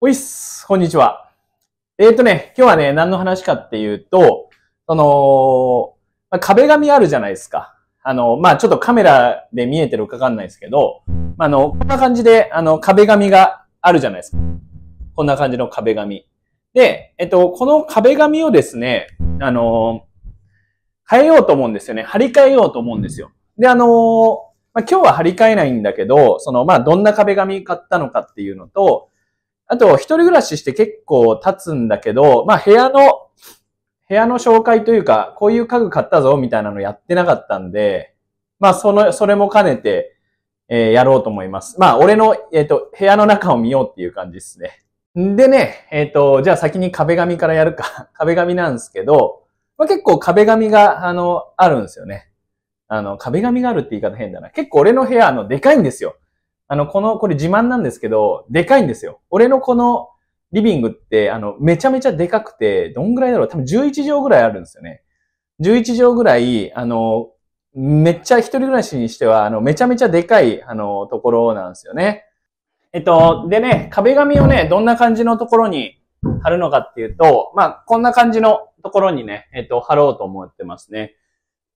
おいっす、こんにちは。えっ、ー、とね、今日はね、何の話かっていうと、その、まあ、壁紙あるじゃないですか。あの、まあ、ちょっとカメラで見えてるかわかんないですけど、まあ、あの、こんな感じで、あの、壁紙があるじゃないですか。こんな感じの壁紙。で、えっと、この壁紙をですね、あの、変えようと思うんですよね。張り替えようと思うんですよ。で、あの、まあ、今日は張り替えないんだけど、その、まあ、どんな壁紙買ったのかっていうのと、あと、一人暮らしして結構経つんだけど、まあ部屋の、部屋の紹介というか、こういう家具買ったぞみたいなのやってなかったんで、まあその、それも兼ねて、えー、やろうと思います。まあ俺の、えっ、ー、と、部屋の中を見ようっていう感じですね。でね、えっ、ー、と、じゃあ先に壁紙からやるか。壁紙なんですけど、まあ、結構壁紙が、あの、あるんですよね。あの、壁紙があるって言い方変だな。結構俺の部屋、あの、でかいんですよ。あの、この、これ自慢なんですけど、でかいんですよ。俺のこのリビングって、あの、めちゃめちゃでかくて、どんぐらいだろう多分11畳ぐらいあるんですよね。11畳ぐらい、あの、めっちゃ一人暮らしにしては、あの、めちゃめちゃでかい、あの、ところなんですよね。えっと、でね、壁紙をね、どんな感じのところに貼るのかっていうと、まあ、こんな感じのところにね、えっと、貼ろうと思ってますね。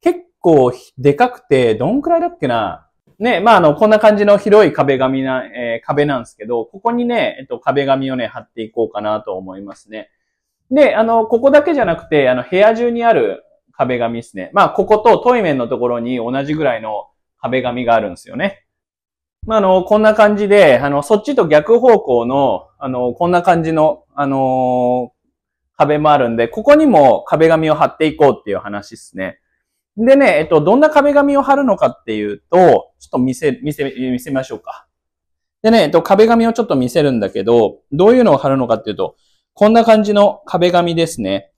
結構、でかくて、どんくらいだっけなね、まあ、あの、こんな感じの広い壁紙な、えー、壁なんですけど、ここにね、えっと、壁紙をね、貼っていこうかなと思いますね。で、あの、ここだけじゃなくて、あの、部屋中にある壁紙ですね。まあ、こことトイメンのところに同じぐらいの壁紙があるんですよね。まあ、あの、こんな感じで、あの、そっちと逆方向の、あの、こんな感じの、あのー、壁もあるんで、ここにも壁紙を貼っていこうっていう話ですね。でね、えっと、どんな壁紙を貼るのかっていうと、ちょっと見せ、見せ、見せましょうか。でね、えっと、壁紙をちょっと見せるんだけど、どういうのを貼るのかっていうと、こんな感じの壁紙ですね。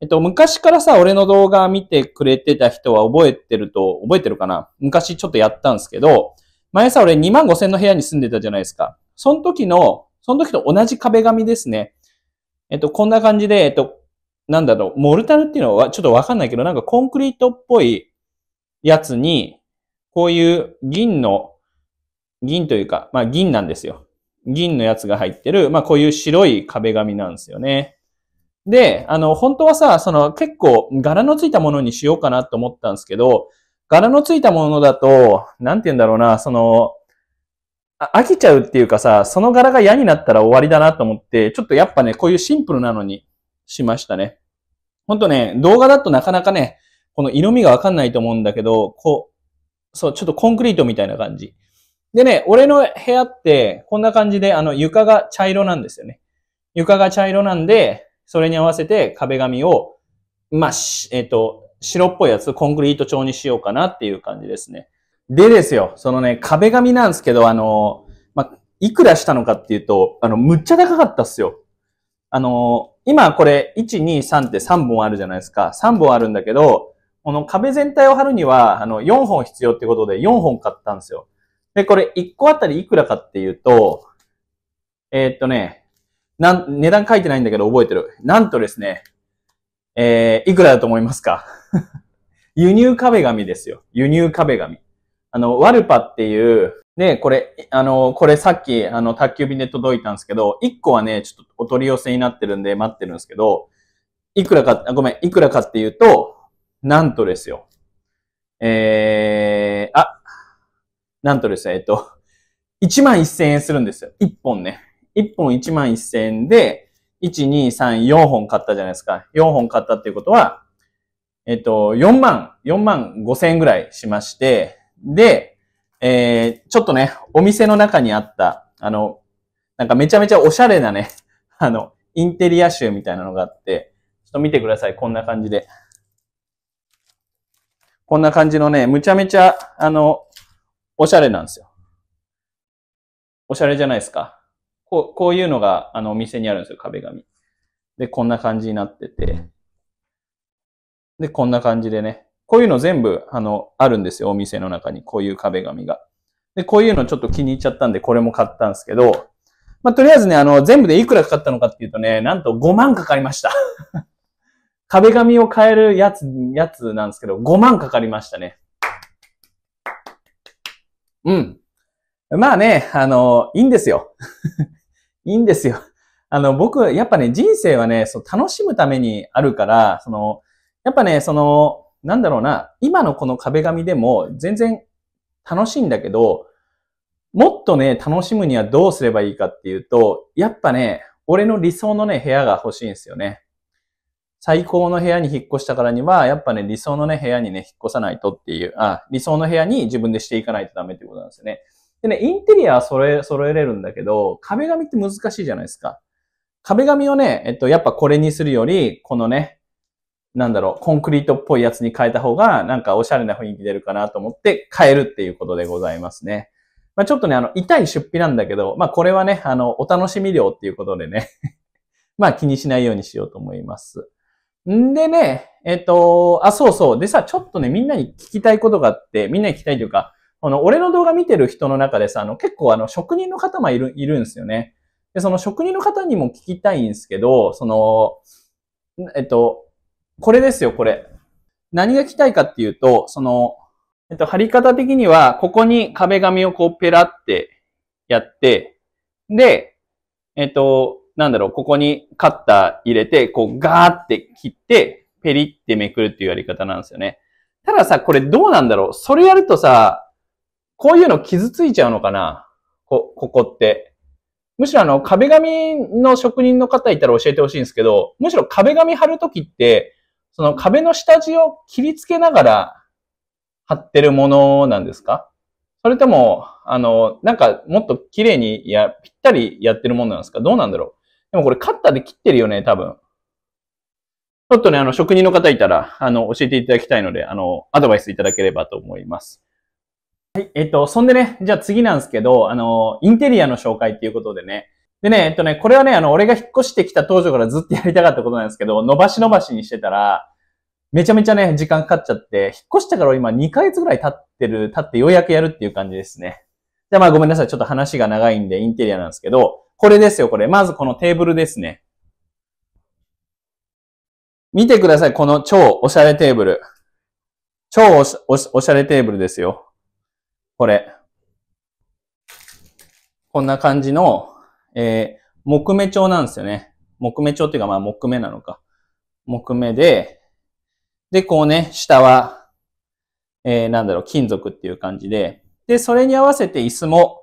えっと、昔からさ、俺の動画見てくれてた人は覚えてると、覚えてるかな昔ちょっとやったんですけど、前さ、俺2万5千の部屋に住んでたじゃないですか。その時の、その時と同じ壁紙ですね。えっと、こんな感じで、えっと、なんだろう、モルタルっていうのはちょっとわかんないけど、なんかコンクリートっぽいやつに、こういう銀の、銀というか、まあ銀なんですよ。銀のやつが入ってる、まあこういう白い壁紙なんですよね。で、あの、本当はさ、その結構柄のついたものにしようかなと思ったんですけど、柄のついたものだと、なんて言うんだろうな、その、飽きちゃうっていうかさ、その柄が嫌になったら終わりだなと思って、ちょっとやっぱね、こういうシンプルなのにしましたね。ほんとね、動画だとなかなかね、この色味がわかんないと思うんだけど、こう、そう、ちょっとコンクリートみたいな感じ。でね、俺の部屋って、こんな感じで、あの、床が茶色なんですよね。床が茶色なんで、それに合わせて壁紙を、まあ、えっ、ー、と、白っぽいやつ、コンクリート調にしようかなっていう感じですね。でですよ、そのね、壁紙なんですけど、あの、まあ、いくらしたのかっていうと、あの、むっちゃ高かったっすよ。あの、今これ、1、2、3って3本あるじゃないですか。3本あるんだけど、この壁全体を貼るには、あの、4本必要ってことで4本買ったんですよ。で、これ1個あたりいくらかっていうと、えー、っとね、なん、値段書いてないんだけど覚えてる。なんとですね、えー、いくらだと思いますか 輸入壁紙ですよ。輸入壁紙。あの、ワルパっていう、で、これ、あの、これさっき、あの、宅急便で届いたんですけど、1個はね、ちょっとお取り寄せになってるんで待ってるんですけど、いくらか、ごめん、いくらかっていうと、なんとですよ。えー、あ、なんとですね、えっと、1万1000円するんですよ。1本ね。1本1万1000円で、1、2、3、4本買ったじゃないですか。4本買ったっていうことは、えっと、4万、4万5千円ぐらいしまして、で、えー、ちょっとね、お店の中にあった、あの、なんかめちゃめちゃおしゃれなね、あの、インテリア集みたいなのがあって、ちょっと見てください。こんな感じで。こんな感じのね、むちゃめちゃ、あの、おしゃれなんですよ。おしゃれじゃないですか。こう、こういうのが、あの、お店にあるんですよ、壁紙。で、こんな感じになってて。で、こんな感じでね。こういうの全部、あの、あるんですよ。お店の中に。こういう壁紙が。で、こういうのちょっと気に入っちゃったんで、これも買ったんですけど、まあ、とりあえずね、あの、全部でいくらかかったのかっていうとね、なんと5万かかりました。壁紙を変えるやつ、やつなんですけど、5万かかりましたね。うん。まあね、あの、いいんですよ。いいんですよ。あの、僕、やっぱね、人生はね、そう、楽しむためにあるから、その、やっぱね、その、なんだろうな、今のこの壁紙でも全然楽しいんだけど、もっとね、楽しむにはどうすればいいかっていうと、やっぱね、俺の理想のね、部屋が欲しいんですよね。最高の部屋に引っ越したからには、やっぱね、理想のね、部屋にね、引っ越さないとっていう、あ、理想の部屋に自分でしていかないとダメってことなんですよね。でね、インテリアは揃え、揃えれるんだけど、壁紙って難しいじゃないですか。壁紙をね、えっと、やっぱこれにするより、このね、なんだろう、コンクリートっぽいやつに変えた方が、なんかおしゃれな雰囲気出るかなと思って変えるっていうことでございますね。まあ、ちょっとね、あの、痛い出費なんだけど、まあ、これはね、あの、お楽しみ料っていうことでね まあ、気にしないようにしようと思います。んでね、えっ、と、あ、そうそう。でさ、ちょっとね、みんなに聞きたいことがあって、みんなに聞きたいというか、この、俺の動画見てる人の中でさ、あの、結構あの、職人の方もいる、いるんですよね。で、その職人の方にも聞きたいんですけど、その、えっと、これですよ、これ。何が着たいかっていうと、その、えっと、貼り方的には、ここに壁紙をこうペラってやって、で、えっと、なんだろう、ここにカッター入れて、こうガーって切って、ペリってめくるっていうやり方なんですよね。たださ、これどうなんだろうそれやるとさ、こういうの傷ついちゃうのかなこ、ここって。むしろあの、壁紙の職人の方いたら教えてほしいんですけど、むしろ壁紙貼るときって、その壁の下地を切りつけながら貼ってるものなんですかそれとも、あの、なんかもっと綺麗にや、ぴったりやってるものなんですかどうなんだろうでもこれカッターで切ってるよね、多分。ちょっとね、あの、職人の方いたら、あの、教えていただきたいので、あの、アドバイスいただければと思います。はい、えっと、そんでね、じゃあ次なんですけど、あの、インテリアの紹介っていうことでね、でね、えっとね、これはね、あの、俺が引っ越してきた当初からずっとやりたかったことなんですけど、伸ばし伸ばしにしてたら、めちゃめちゃね、時間かかっちゃって、引っ越したから今2ヶ月ぐらい経ってる、経ってようやくやるっていう感じですね。じゃあまあごめんなさい。ちょっと話が長いんでインテリアなんですけど、これですよ、これ。まずこのテーブルですね。見てください、この超おしゃれテーブル。超おしおしゃれテーブルですよ。これ。こんな感じの、えー、木目調なんですよね。木目調っていうか、まあ木目なのか。木目で、で、こうね、下は、えー、なんだろう、金属っていう感じで、で、それに合わせて椅子も、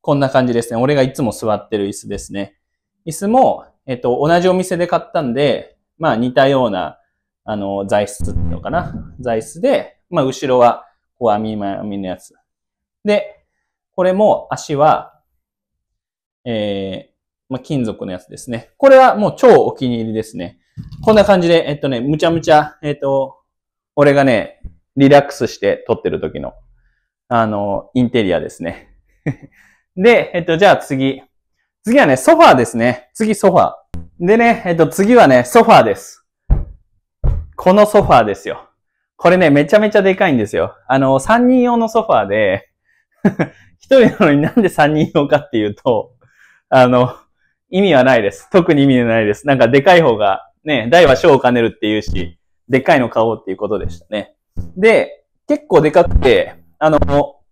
こんな感じですね。俺がいつも座ってる椅子ですね。椅子も、えっ、ー、と、同じお店で買ったんで、まあ似たような、あの、材質ってのかな。材質で、まあ後ろは、こう網網のやつ。で、これも足は、えー、まあ、金属のやつですね。これはもう超お気に入りですね。こんな感じで、えっとね、むちゃむちゃ、えっと、俺がね、リラックスして撮ってる時の、あの、インテリアですね。で、えっと、じゃあ次。次はね、ソファーですね。次ソファー。でね、えっと、次はね、ソファーです。このソファーですよ。これね、めちゃめちゃでかいんですよ。あの、3人用のソファーで1 人なのになんで3人用かっていうと、あの、意味はないです。特に意味はないです。なんかでかい方が、ね、大は小を兼ねるっていうし、でっかいの買おうっていうことでしたね。で、結構でかくて、あの、こ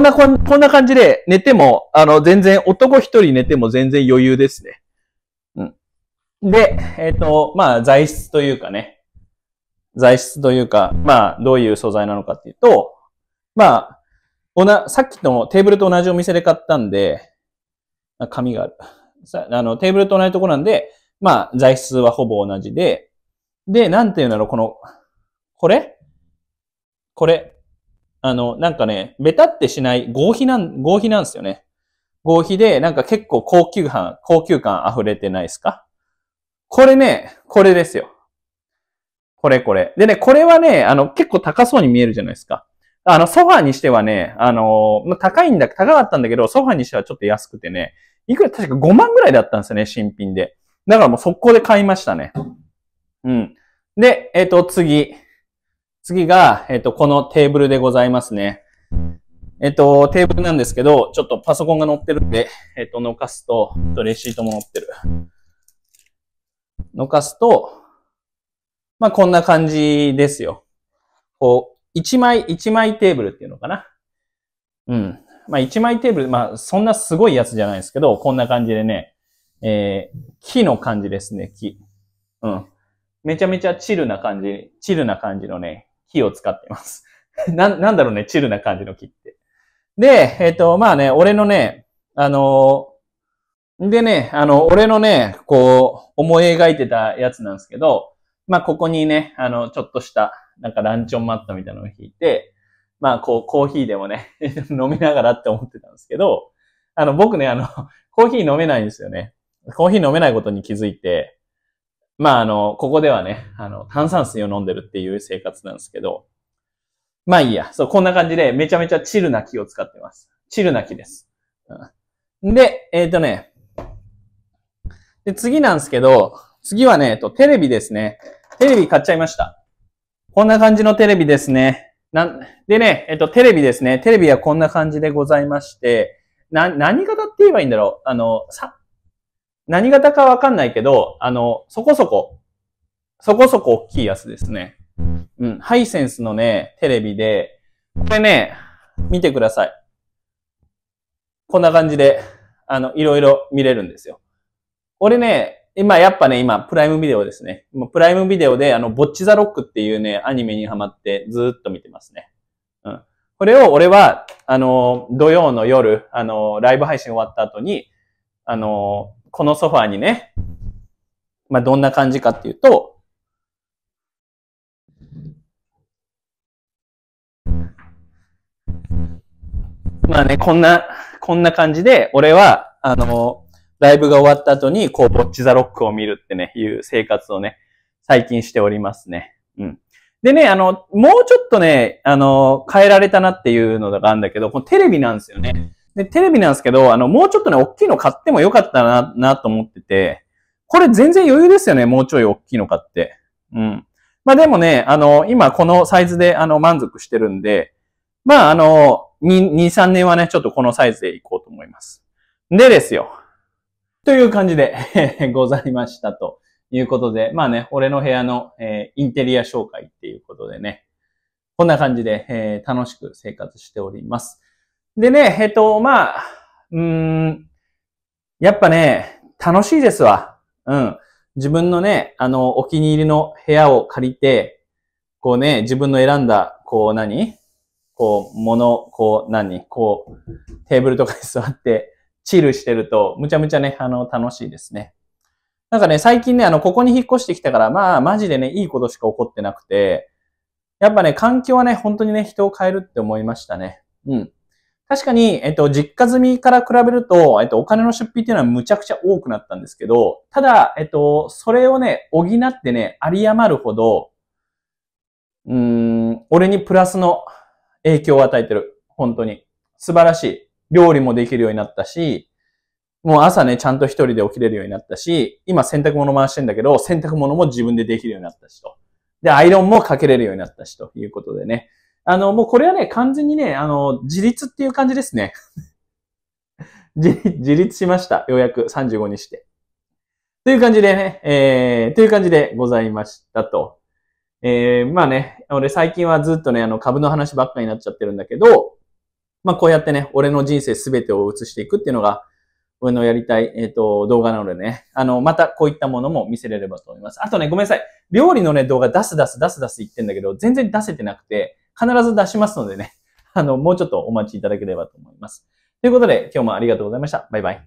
んな、こんこんな感じで寝ても、あの、全然、男一人寝ても全然余裕ですね。うん。で、えっ、ー、と、まあ、材質というかね、材質というか、まあ、どういう素材なのかっていうと、まあ、おな、さっきのテーブルと同じお店で買ったんで、紙がある。あの、テーブルと同じとこなんで、まあ、材質はほぼ同じで、で、なんていうんだろう、この、これこれ。あの、なんかね、ベタってしない合皮なん、合皮なんですよね。合皮で、なんか結構高級感、高級感溢れてないですかこれね、これですよ。これこれ。でね、これはね、あの、結構高そうに見えるじゃないですか。あの、ソファーにしてはね、あのー、高いんだ、高かったんだけど、ソファーにしてはちょっと安くてね、いくら、確か5万ぐらいだったんですよね、新品で。だからもう速攻で買いましたね。うん。で、えっ、ー、と、次。次が、えっ、ー、と、このテーブルでございますね。えっ、と、テーブルなんですけど、ちょっとパソコンが載ってるんで、えっ、と、残すと、とレシートも載ってる。残すと、まあ、こんな感じですよ。こう、1枚、1枚テーブルっていうのかな。うん。まあ、1枚テーブル、まあ、そんなすごいやつじゃないですけど、こんな感じでね、えー、木の感じですね、木。うん。めちゃめちゃチルな感じ、チルな感じのね、木を使ってます。な、なんだろうね、チルな感じの木って。で、えっ、ー、と、まあね、俺のね、あのー、でね、あの、俺のね、こう、思い描いてたやつなんですけど、まあ、ここにね、あの、ちょっとした、なんかランチョンマットみたいなのを引いて、まあ、こう、コーヒーでもね 飲みながらって思ってたんですけど、あの、僕ね、あの、コーヒー飲めないんですよね。コーヒー飲めないことに気づいて、まあ、あの、ここではね、あの、炭酸水を飲んでるっていう生活なんですけど、まあいいや。そう、こんな感じで、めちゃめちゃチルな木を使ってます。チルな木です。うん、で、えっ、ー、とね、で、次なんですけど、次はね、えっと、テレビですね。テレビ買っちゃいました。こんな感じのテレビですね。なん、でね、えっと、テレビですね。テレビはこんな感じでございまして、な、何型って言えばいいんだろうあの、さ、何型かわかんないけど、あの、そこそこ、そこそこ大きいやつですね。うん、ハイセンスのね、テレビで、これね、見てください。こんな感じで、あの、いろいろ見れるんですよ。俺ね、今やっぱね、今、プライムビデオですね。プライムビデオで、あの、ボッチザロックっていうね、アニメにハマってずっと見てますね。うん。これを俺は、あの、土曜の夜、あの、ライブ配信終わった後に、あの、このソファにね、まあ、どんな感じかっていうと、まあね、こんな、こんな感じで、俺は、あの、ライブが終わった後に、こう、ぼっちザロックを見るってね、いう生活をね、最近しておりますね。うん。でね、あの、もうちょっとね、あの、変えられたなっていうのがあるんだけど、このテレビなんですよね。で、テレビなんですけど、あの、もうちょっとね、大きいの買ってもよかったな、なと思ってて、これ全然余裕ですよね、もうちょい大きいの買って。うん。まあでもね、あの、今このサイズで、あの、満足してるんで、まああの、2、2 3年はね、ちょっとこのサイズでいこうと思います。でですよ。という感じで ございましたということで、まあね、俺の部屋の、えー、インテリア紹介っていうことでね、こんな感じで、えー、楽しく生活しております。でね、えっ、と、まあ、うん、やっぱね、楽しいですわ。うん。自分のね、あの、お気に入りの部屋を借りて、こうね、自分の選んだ、こう何こう、物、こう何こう、テーブルとかに座って、チルしてると、むちゃむちゃね、あの、楽しいですね。なんかね、最近ね、あの、ここに引っ越してきたから、まあ、マジでね、いいことしか起こってなくて、やっぱね、環境はね、本当にね、人を変えるって思いましたね。うん。確かに、えっと、実家済みから比べると、えっと、お金の出費っていうのはむちゃくちゃ多くなったんですけど、ただ、えっと、それをね、補ってね、有り余るほど、うーん、俺にプラスの影響を与えてる。本当に。素晴らしい。料理もできるようになったし、もう朝ね、ちゃんと一人で起きれるようになったし、今洗濯物回してんだけど、洗濯物も自分でできるようになったしと。で、アイロンもかけれるようになったしということでね。あの、もうこれはね、完全にね、あの、自立っていう感じですね。自立しました。ようやく35にして。という感じでね、えー、という感じでございましたと。えー、まあね、俺最近はずっとね、あの株の話ばっかになっちゃってるんだけど、まあこうやってね、俺の人生すべてを映していくっていうのが、俺のやりたい、えっ、ー、と、動画なのでね、あの、またこういったものも見せれればと思います。あとね、ごめんなさい。料理のね、動画出す出す出す出す言ってんだけど、全然出せてなくて、必ず出しますのでね、あの、もうちょっとお待ちいただければと思います。ということで、今日もありがとうございました。バイバイ。